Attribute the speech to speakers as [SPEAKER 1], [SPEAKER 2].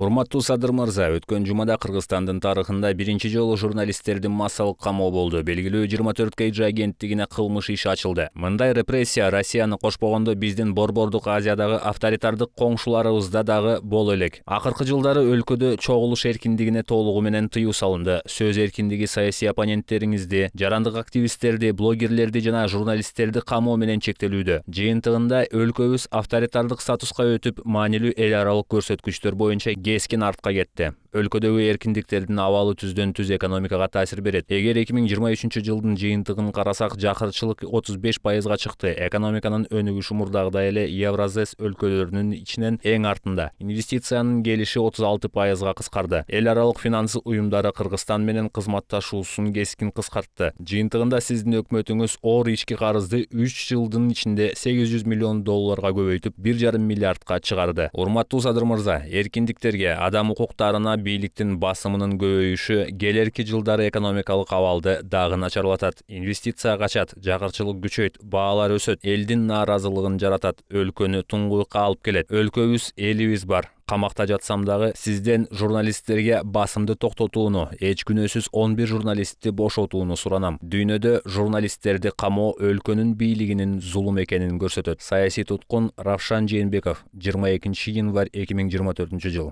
[SPEAKER 1] урматтуу садыр мырза өткөн жумада кыргызстандын тарыхында биринчи жолу журналисттердин массалык камоо болду белгилүү жыйырма төрт kg агенттигине кылмыш иши ачылды мындай репрессия россияны кошпогондо биздин борбордук азиядагы авторитардык коңшуларыбызда дагы боло элек акыркы жылдары өлкөдө чогулуш эркиндигине толугу менен тыюу салынды сөз эркиндиги саясий оппоненттериңизди жарандык активисттерди блогерлерди жана журналисттерди камоо менен чектелүүдө жыйынтыгында өлкөбүз авторитардык статуска өтүп маанилүү эл аралык көрсөткүчтөр боюнча кескін артқа кетті өлкөдөгү эркиндиктердин абалы түздөн түз экономикага таасир берет эгер эки миң жыйырма үчүнчү жылдын жыйынтыгын карасак жакырчылык отуз беш пайызга чыкты экономиканын өнүгүшү мурдагыдай эле евразес өлкөлөрүнүн ичинен эң артында инвестициянын келиши отуз алты пайызга кыскарды эл аралык финансы уюмдары кыргызстан менен кызматташуусун кескин кыскартты жыйынтыгында сиздин өкмөтүңүз оор ички карызды үч жылдын ичинде сегиз жүз миллион долларга көбөйтүп бир жарым миллиардга чыгарды урматтуу садыр мырза эркиндиктерге адам укуктарына бийликтин басымынын көбөйүшү келерки жылдары экономикалык абалды дагы начарлатат инвестиция качат жагырчылык күчөйт баалар өсөт элдин нааразылыгын жаратат өлкөнү туңгуйукка алып келет өлкөбүз элибиз бар камакта жатсам дагы сизден журналисттерге басымды токтотууну эч күнөөсүз он бир журналистти бошотууну суранам дүйнөдө журналисттерди камоо өлкөнүн бийлигинин зулум экенин көрсөтөт саясий туткун равшан жээнбеков жыйырма экинчи январь эки миң жыйырма төртүнчү жыл